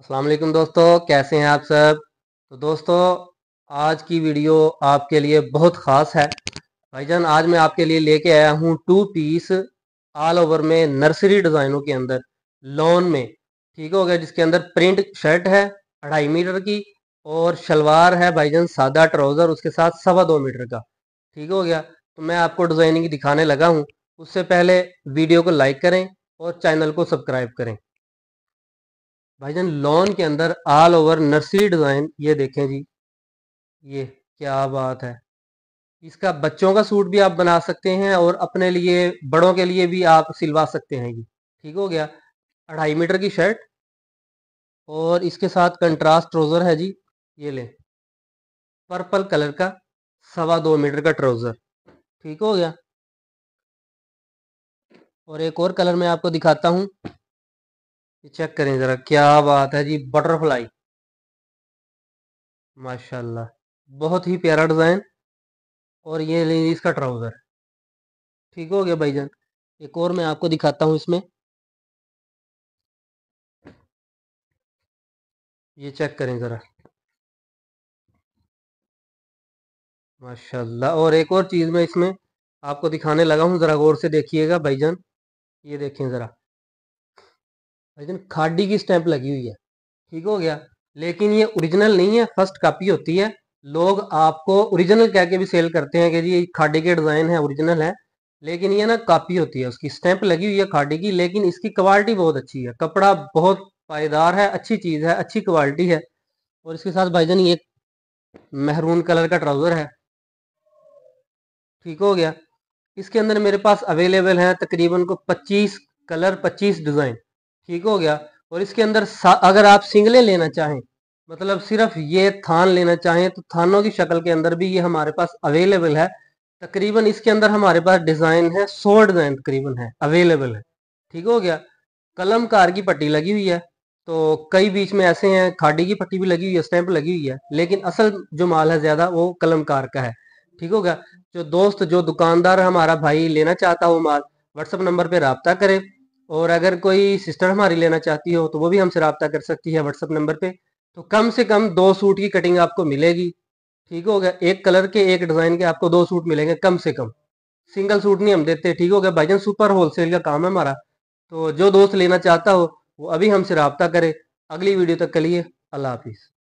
असलम दोस्तों कैसे हैं आप सब तो दोस्तों आज की वीडियो आपके लिए बहुत ख़ास है भाईजान आज मैं आपके लिए लेके आया हूँ टू पीस ऑल ओवर में नर्सरी डिज़ाइनों के अंदर लॉन में ठीक हो गया जिसके अंदर प्रिंट शर्ट है अढ़ाई मीटर की और शलवार है भाईजान सादा ट्राउज़र उसके साथ सवा दो मीटर का ठीक हो गया तो मैं आपको डिज़ाइनिंग दिखाने लगा हूँ उससे पहले वीडियो को लाइक करें और चैनल को सब्सक्राइब करें भाईजन लॉन के अंदर ऑल ओवर नर्सरी डिज़ाइन ये देखें जी ये क्या बात है इसका बच्चों का सूट भी आप बना सकते हैं और अपने लिए बड़ों के लिए भी आप सिलवा सकते हैं ये ठीक हो गया अढ़ाई मीटर की शर्ट और इसके साथ कंट्रास्ट ट्राउज़र है जी ये ले पर्पल कलर का सवा दो मीटर का ट्राउज़र ठीक हो गया और एक और कलर मैं आपको दिखाता हूं ये चेक करें ज़रा क्या बात है जी बटरफ्लाई माशाल्लाह बहुत ही प्यारा डिज़ाइन और ये इसका ट्राउज़र ठीक हो गया भाईजान एक और मैं आपको दिखाता हूँ इसमें ये चेक करें ज़रा माशाल्लाह और एक और चीज़ मैं इसमें आपको दिखाने लगा हूँ ज़रा गौर से देखिएगा भाईजान ये देखें ज़रा लेकिन खाडी की स्टैंप लगी हुई है ठीक हो गया लेकिन ये ओरिजिनल नहीं है फर्स्ट कापी होती है लोग आपको ओरिजिनल कह के भी सेल करते हैं कि जी खाडी के डिज़ाइन है ओरिजिनल है लेकिन ये ना कापी होती है उसकी स्टैंप लगी हुई है खाडी की लेकिन इसकी क्वालिटी बहुत अच्छी है कपड़ा बहुत पायदार है अच्छी चीज़ है अच्छी क्वालिटी है और इसके साथ भाईजान ये मेहरून कलर का ट्राउज़र है ठीक हो गया इसके अंदर मेरे पास अवेलेबल है तकरीबन को 25 कलर 25 डिज़ाइन ठीक हो गया और इसके अंदर अगर आप सिंगले लेना चाहें मतलब सिर्फ ये थान लेना चाहें तो थानों की शक्ल के अंदर भी ये हमारे पास अवेलेबल है तकरीबन इसके अंदर हमारे पास डिज़ाइन है सौ डिज़ाइन तकरीबन है अवेलेबल है ठीक हो गया कलमकार की पट्टी लगी हुई है तो कई बीच में ऐसे हैं खाडी की पट्टी भी लगी हुई है स्टैंप लगी हुई है लेकिन असल जो माल है ज़्यादा वो कलमकार का है ठीक हो गया जो दोस्त जो दुकानदार हमारा भाई लेना चाहता हो माल व्हाट्सअप नंबर पर रबता करे और अगर कोई सिस्टर हमारी लेना चाहती हो तो वो भी हमसे रबता कर सकती है व्हाट्सअप नंबर पे तो कम से कम दो सूट की कटिंग आपको मिलेगी ठीक हो गया एक कलर के एक डिज़ाइन के आपको दो सूट मिलेंगे कम से कम सिंगल सूट नहीं हम देते ठीक हो गया भाईजान सुपर होलसेल का काम है हमारा तो जो दोस्त लेना चाहता हो वो अभी हमसे रबता करे अगली वीडियो तक के लिए अल्लाह हाफिज़